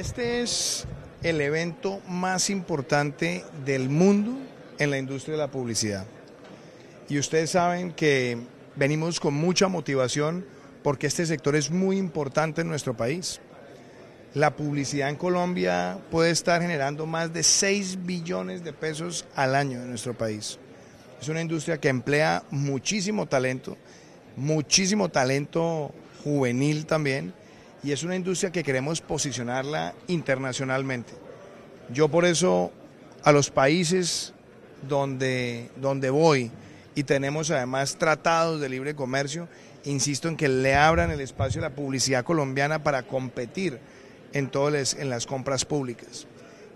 Este es el evento más importante del mundo en la industria de la publicidad. Y ustedes saben que venimos con mucha motivación porque este sector es muy importante en nuestro país. La publicidad en Colombia puede estar generando más de 6 billones de pesos al año en nuestro país. Es una industria que emplea muchísimo talento, muchísimo talento juvenil también, y es una industria que queremos posicionarla internacionalmente. Yo por eso a los países donde, donde voy y tenemos además tratados de libre comercio, insisto en que le abran el espacio a la publicidad colombiana para competir en, todo en las compras públicas.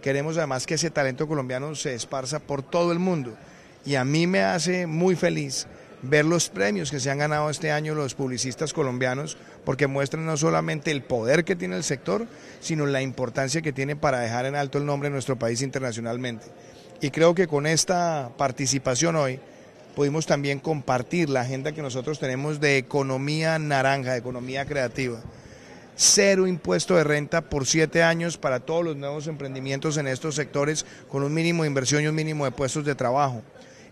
Queremos además que ese talento colombiano se esparza por todo el mundo y a mí me hace muy feliz ver los premios que se han ganado este año los publicistas colombianos, porque muestran no solamente el poder que tiene el sector, sino la importancia que tiene para dejar en alto el nombre de nuestro país internacionalmente. Y creo que con esta participación hoy pudimos también compartir la agenda que nosotros tenemos de economía naranja, economía creativa cero impuesto de renta por siete años para todos los nuevos emprendimientos en estos sectores con un mínimo de inversión y un mínimo de puestos de trabajo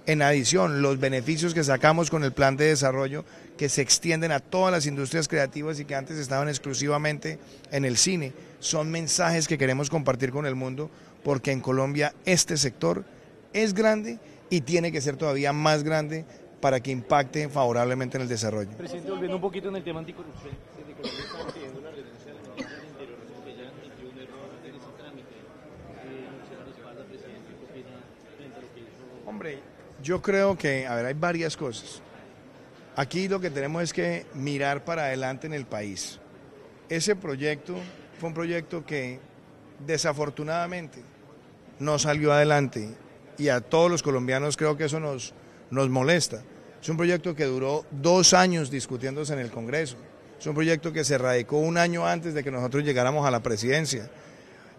en adición los beneficios que sacamos con el plan de desarrollo que se extienden a todas las industrias creativas y que antes estaban exclusivamente en el cine. Son mensajes que queremos compartir con el mundo porque en Colombia este sector es grande y tiene que ser todavía más grande para que impacte favorablemente en el desarrollo. Presidente, volviendo un poquito en el tema anticorrupción, yo creo que, a ver, hay varias cosas. Aquí lo que tenemos es que mirar para adelante en el país. Ese proyecto fue un proyecto que desafortunadamente no salió adelante y a todos los colombianos creo que eso nos, nos molesta. Es un proyecto que duró dos años discutiéndose en el Congreso. Es un proyecto que se radicó un año antes de que nosotros llegáramos a la presidencia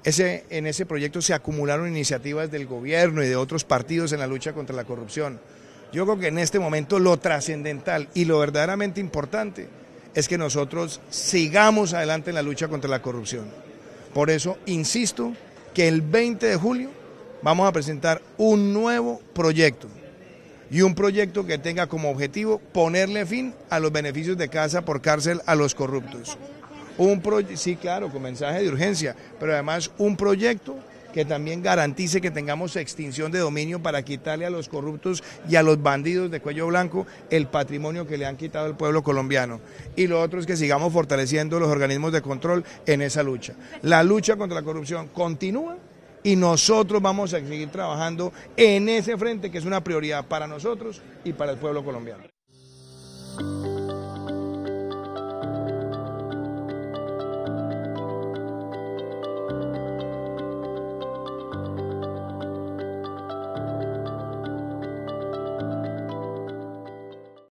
en ese proyecto se acumularon iniciativas del gobierno y de otros partidos en la lucha contra la corrupción. Yo creo que en este momento lo trascendental y lo verdaderamente importante es que nosotros sigamos adelante en la lucha contra la corrupción. Por eso insisto que el 20 de julio vamos a presentar un nuevo proyecto y un proyecto que tenga como objetivo ponerle fin a los beneficios de casa por cárcel a los corruptos un proyecto, sí, claro, con mensaje de urgencia, pero además un proyecto que también garantice que tengamos extinción de dominio para quitarle a los corruptos y a los bandidos de cuello blanco el patrimonio que le han quitado al pueblo colombiano. Y lo otro es que sigamos fortaleciendo los organismos de control en esa lucha. La lucha contra la corrupción continúa y nosotros vamos a seguir trabajando en ese frente que es una prioridad para nosotros y para el pueblo colombiano.